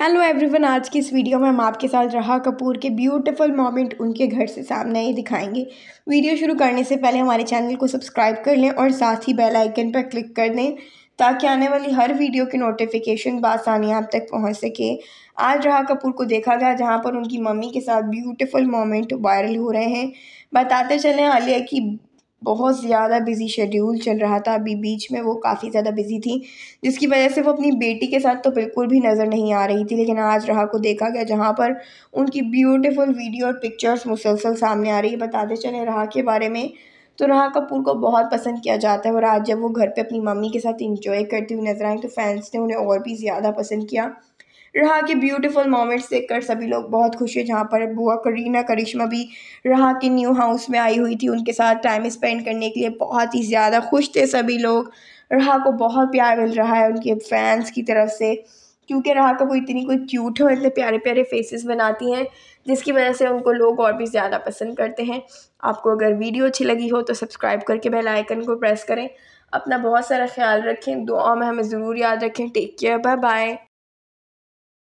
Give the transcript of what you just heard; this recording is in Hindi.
हेलो एवरीवन आज की इस वीडियो में हम आपके साथ रहा कपूर के ब्यूटीफुल मोमेंट उनके घर से सामने ही दिखाएंगे वीडियो शुरू करने से पहले हमारे चैनल को सब्सक्राइब कर लें और साथ ही बेल आइकन पर क्लिक कर दें ताकि आने वाली हर वीडियो की नोटिफिकेशन बासानी आप तक पहुंच सके आज रहा कपूर को देखा गया जहाँ पर उनकी मम्मी के साथ ब्यूटिफुल मोमेंट वायरल हो रहे हैं बताते चलें आलिया की बहुत ज़्यादा बिज़ी शेड्यूल चल रहा था अभी बीच में वो काफ़ी ज़्यादा बिज़ी थी जिसकी वजह से वो अपनी बेटी के साथ तो बिल्कुल भी नज़र नहीं आ रही थी लेकिन आज रहा को देखा गया जहाँ पर उनकी ब्यूटीफुल वीडियो और पिक्चर्स मुसलसल सामने आ रही है बताते चले रहा के बारे में तो रहा कपूर को बहुत पसंद किया जाता है और आज जब वो घर पर अपनी मम्मी के साथ इंजॉय करती हुई नजर आई तो फैंस ने उन्हें और भी ज़्यादा पसंद किया रहा के ब्यूटीफुल मोमेंट्स देखकर सभी लोग बहुत खुश हुए जहाँ पर बुआ करीना करिश्मा भी रहा के न्यू हाउस में आई हुई थी उनके साथ टाइम स्पेंड करने के लिए बहुत ही ज़्यादा खुश थे सभी लोग रहा को बहुत प्यार मिल रहा है उनके फैंस की तरफ से क्योंकि रहा का वो इतनी कोई क्यूट है इतने प्यारे प्यारे फेसेस बनाती हैं जिसकी वजह से उनको लोग और भी ज़्यादा पसंद करते हैं आपको अगर वीडियो अच्छी लगी हो तो सब्सक्राइब करके बेल आइकन को प्रेस करें अपना बहुत सारा ख्याल रखें दुआ में हमें ज़रूर याद रखें टेक केयर बाय बाय